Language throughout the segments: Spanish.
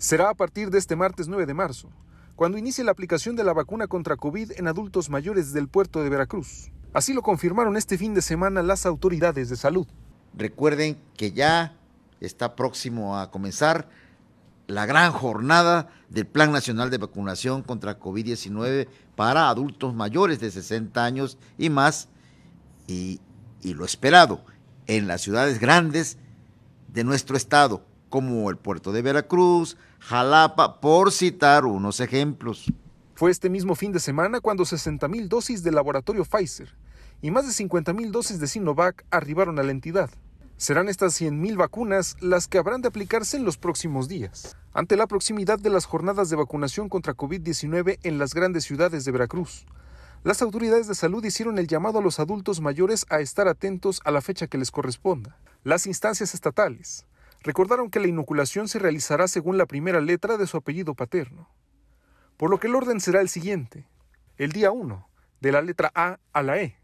Será a partir de este martes 9 de marzo, cuando inicie la aplicación de la vacuna contra COVID en adultos mayores del puerto de Veracruz. Así lo confirmaron este fin de semana las autoridades de salud. Recuerden que ya está próximo a comenzar la gran jornada del Plan Nacional de Vacunación contra COVID-19 para adultos mayores de 60 años y más, y, y lo esperado en las ciudades grandes de nuestro estado, como el puerto de Veracruz, Jalapa, por citar unos ejemplos. Fue este mismo fin de semana cuando 60.000 dosis del laboratorio Pfizer y más de 50.000 dosis de Sinovac arribaron a la entidad. Serán estas 100.000 vacunas las que habrán de aplicarse en los próximos días, ante la proximidad de las jornadas de vacunación contra COVID-19 en las grandes ciudades de Veracruz. Las autoridades de salud hicieron el llamado a los adultos mayores a estar atentos a la fecha que les corresponda. Las instancias estatales, recordaron que la inoculación se realizará según la primera letra de su apellido paterno, por lo que el orden será el siguiente. El día 1, de la letra A a la E.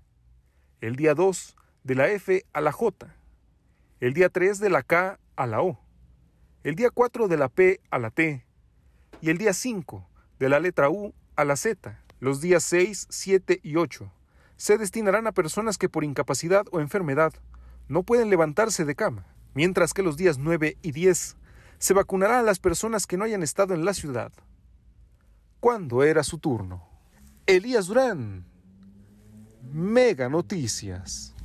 El día 2, de la F a la J. El día 3, de la K a la O. El día 4, de la P a la T. Y el día 5, de la letra U a la Z. Los días 6, 7 y 8 se destinarán a personas que por incapacidad o enfermedad no pueden levantarse de cama mientras que los días 9 y 10 se vacunarán a las personas que no hayan estado en la ciudad. ¿Cuándo era su turno? Elías Durán, Mega Noticias.